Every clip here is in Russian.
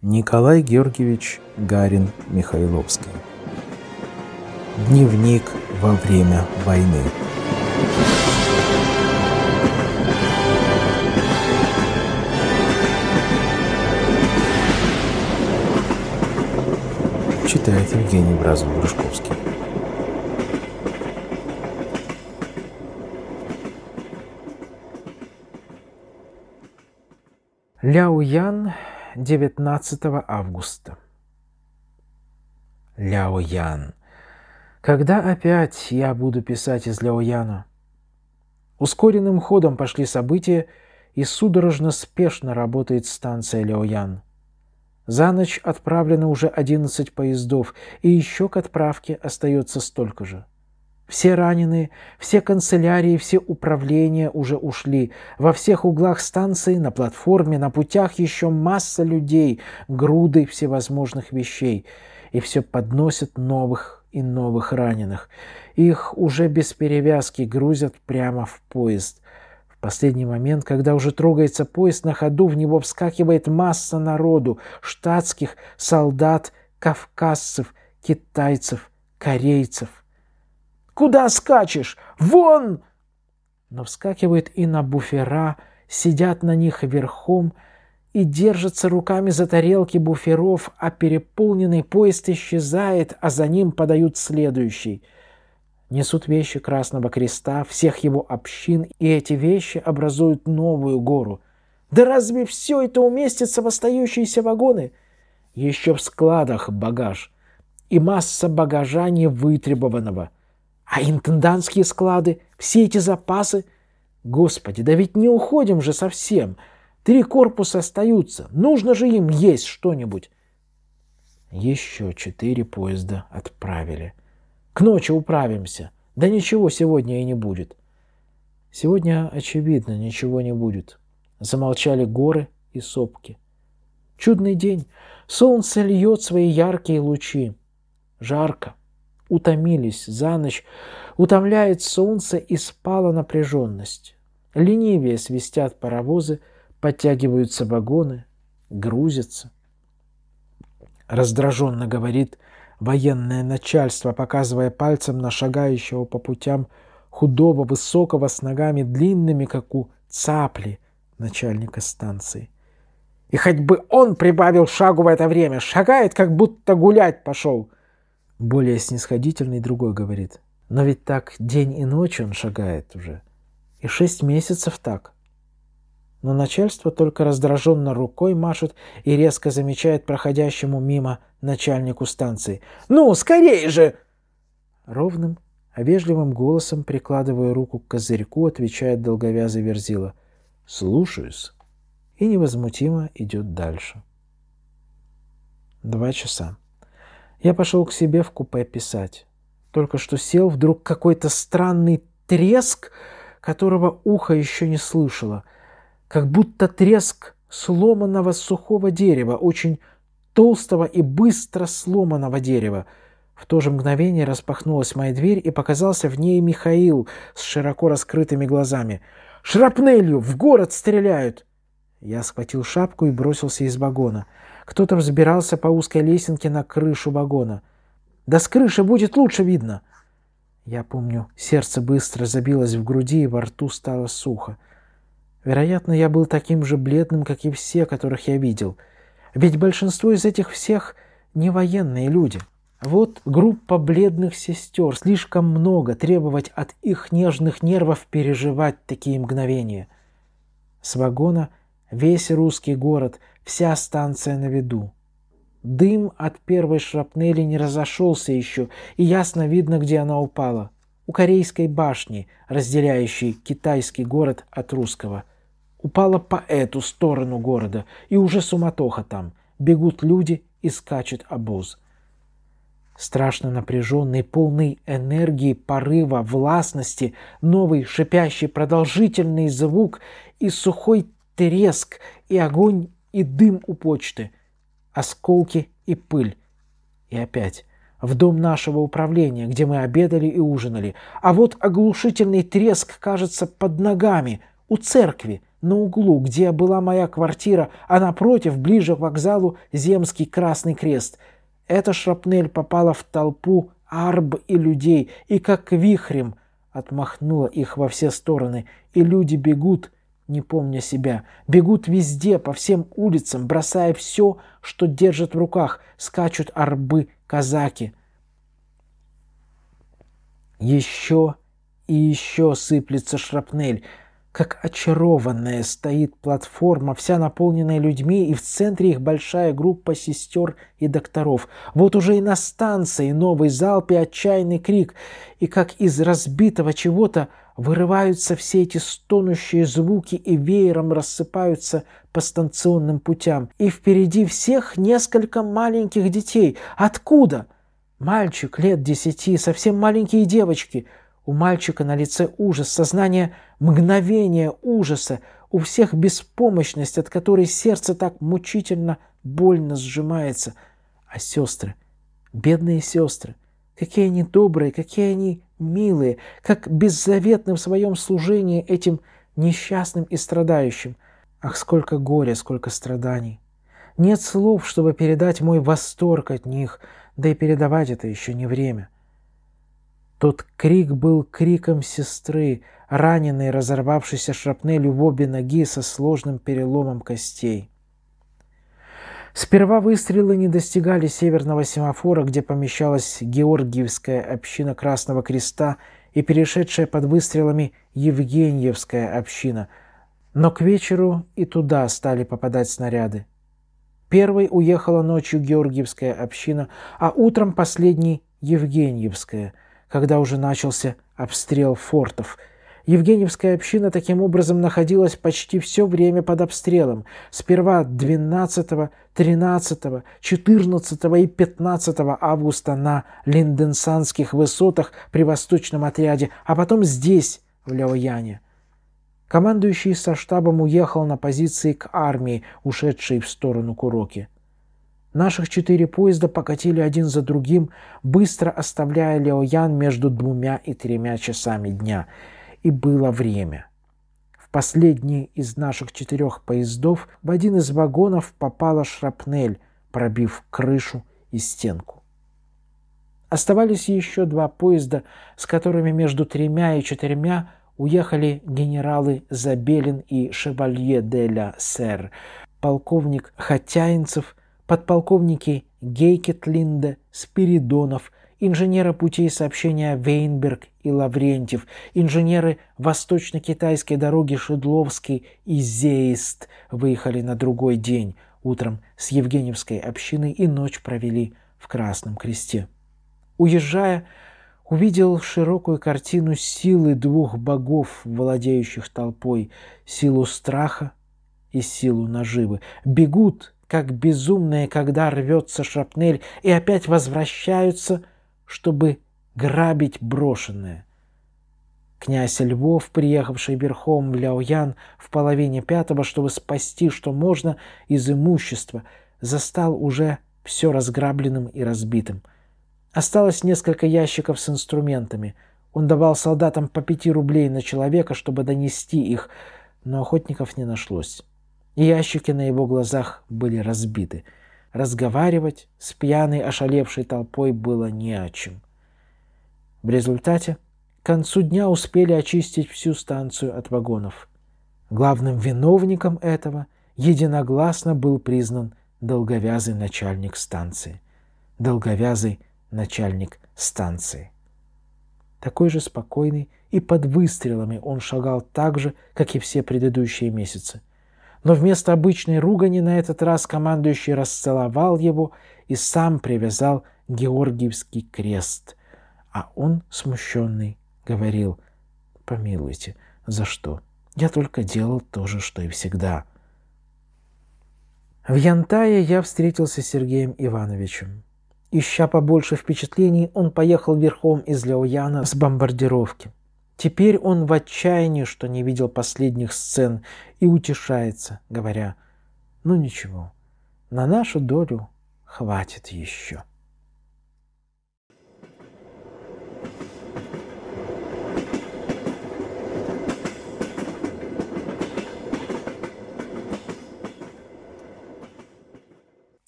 Николай Георгиевич Гарин Михайловский. Дневник во время войны. Читает Евгений Бразов-Грушковский. Ляо Ян 19 августа. Ляо Ян. Когда опять я буду писать из Ляо Яна? Ускоренным ходом пошли события, и судорожно спешно работает станция Ляо Ян. За ночь отправлено уже 11 поездов, и еще к отправке остается столько же. Все раненые, все канцелярии, все управления уже ушли. Во всех углах станции, на платформе, на путях еще масса людей, груды всевозможных вещей. И все подносят новых и новых раненых. Их уже без перевязки грузят прямо в поезд. В последний момент, когда уже трогается поезд, на ходу в него вскакивает масса народу, штатских, солдат, кавказцев, китайцев, корейцев – Куда скачешь? Вон!» Но вскакивают и на буфера, сидят на них верхом и держатся руками за тарелки буферов, а переполненный поезд исчезает, а за ним подают следующий. Несут вещи Красного Креста, всех его общин, и эти вещи образуют новую гору. Да разве все это уместится в остающиеся вагоны? Еще в складах багаж и масса багажа невытребованного – а интендантские склады, все эти запасы... Господи, да ведь не уходим же совсем. Три корпуса остаются. Нужно же им есть что-нибудь. Еще четыре поезда отправили. К ночи управимся. Да ничего сегодня и не будет. Сегодня, очевидно, ничего не будет. Замолчали горы и сопки. Чудный день. Солнце льет свои яркие лучи. Жарко, утомились за ночь, утомляет солнце и спала напряженность. Ленивее свистят паровозы, подтягиваются вагоны, грузятся. Раздраженно говорит военное начальство, показывая пальцем на шагающего по путям худого, высокого, с ногами длинными, как у цапли, начальника станции. И хоть бы он прибавил шагу в это время, шагает, как будто гулять пошел более снисходительный другой говорит, но ведь так день и ночь он шагает уже. И шесть месяцев так. Но начальство только раздраженно рукой машет и резко замечает проходящему мимо начальнику станции. «Ну, скорее же!» Ровным, а вежливым голосом, прикладывая руку к козырьку, отвечает долговязый Верзила. «Слушаюсь». И невозмутимо идет дальше. Два часа. Я пошел к себе в купе писать. Только что сел, вдруг какой-то странный треск, которого ухо еще не слышало. Как будто треск сломанного сухого дерева, очень толстого и быстро сломанного дерева. В то же мгновение распахнулась моя дверь, и показался в ней Михаил с широко раскрытыми глазами. «Шрапнелью! В город стреляют!» Я схватил шапку и бросился из вагона. Кто-то взбирался по узкой лесенке на крышу вагона. «Да с крыши будет лучше видно!» Я помню, сердце быстро забилось в груди и во рту стало сухо. Вероятно, я был таким же бледным, как и все, которых я видел. Ведь большинство из этих всех не военные люди. Вот группа бледных сестер, слишком много требовать от их нежных нервов переживать такие мгновения. С вагона весь русский город, Вся станция на виду. Дым от первой шрапнели не разошелся еще, и ясно видно, где она упала. У корейской башни, разделяющей китайский город от русского. Упала по эту сторону города, и уже суматоха там. Бегут люди и скачет обоз. Страшно напряженный, полный энергии, порыва, властности, новый шипящий продолжительный звук и сухой треск, и огонь и дым у почты, осколки и пыль. И опять в дом нашего управления, где мы обедали и ужинали. А вот оглушительный треск, кажется, под ногами, у церкви, на углу, где была моя квартира, а напротив, ближе к вокзалу, земский Красный Крест. Эта шрапнель попала в толпу арб и людей, и как вихрем отмахнула их во все стороны, и люди бегут, не помня себя, бегут везде, по всем улицам, бросая все, что держат в руках, скачут арбы, казаки. Еще и еще сыплется шрапнель, как очарованная стоит платформа, вся наполненная людьми, и в центре их большая группа сестер и докторов. Вот уже и на станции новый залп, и отчаянный крик, и как из разбитого чего-то вырываются все эти стонущие звуки и веером рассыпаются по станционным путям. И впереди всех несколько маленьких детей. Откуда? Мальчик лет десяти, совсем маленькие девочки – у мальчика на лице ужас, сознание мгновения ужаса, у всех беспомощность, от которой сердце так мучительно больно сжимается. А сестры, бедные сестры, какие они добрые, какие они милые, как беззаветны в своем служении этим несчастным и страдающим. Ах, сколько горя, сколько страданий! Нет слов, чтобы передать мой восторг от них, да и передавать это еще не время. — тот крик был криком сестры, раненой разорвавшейся шрапнелью в обе ноги со сложным переломом костей. Сперва выстрелы не достигали северного семафора, где помещалась Георгиевская община Красного Креста и перешедшая под выстрелами Евгеньевская община, но к вечеру и туда стали попадать снаряды. Первой уехала ночью Георгиевская община, а утром последней – Евгеньевская – когда уже начался обстрел фортов. Евгеньевская община таким образом находилась почти все время под обстрелом. Сперва 12, 13, 14 и 15 августа на Линденсанских высотах при восточном отряде, а потом здесь, в Ляояне. Командующий со штабом уехал на позиции к армии, ушедшей в сторону Куроки. Наших четыре поезда покатили один за другим, быстро оставляя Леоян между двумя и тремя часами дня. И было время. В последний из наших четырех поездов в один из вагонов попала шрапнель, пробив крышу и стенку. Оставались еще два поезда, с которыми между тремя и четырьмя уехали генералы Забелин и Шевалье де ля Сер, полковник Хотяинцев подполковники Гейкетлинде, Спиридонов, инженеры путей сообщения Вейнберг и Лаврентьев, инженеры восточно-китайской дороги Шедловский и Зеист выехали на другой день утром с Евгеньевской общины и ночь провели в Красном Кресте. Уезжая, увидел широкую картину силы двух богов, владеющих толпой, силу страха и силу наживы. Бегут как безумные, когда рвется шрапнель, и опять возвращаются, чтобы грабить брошенное. Князь Львов, приехавший верхом в Ляоян в половине пятого, чтобы спасти, что можно, из имущества, застал уже все разграбленным и разбитым. Осталось несколько ящиков с инструментами. Он давал солдатам по пяти рублей на человека, чтобы донести их, но охотников не нашлось и ящики на его глазах были разбиты. Разговаривать с пьяной, ошалевшей толпой было не о чем. В результате к концу дня успели очистить всю станцию от вагонов. Главным виновником этого единогласно был признан долговязый начальник станции. Долговязый начальник станции. Такой же спокойный и под выстрелами он шагал так же, как и все предыдущие месяцы. Но вместо обычной ругани на этот раз командующий расцеловал его и сам привязал Георгиевский крест. А он, смущенный, говорил, «Помилуйте, за что? Я только делал то же, что и всегда». В Янтае я встретился с Сергеем Ивановичем. Ища побольше впечатлений, он поехал верхом из Ляояна с бомбардировки. Теперь он в отчаянии, что не видел последних сцен, и утешается, говоря, «Ну ничего, на нашу долю хватит еще».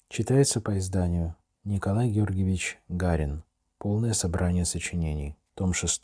Читается по изданию Николай Георгиевич Гарин. Полное собрание сочинений. Том 6.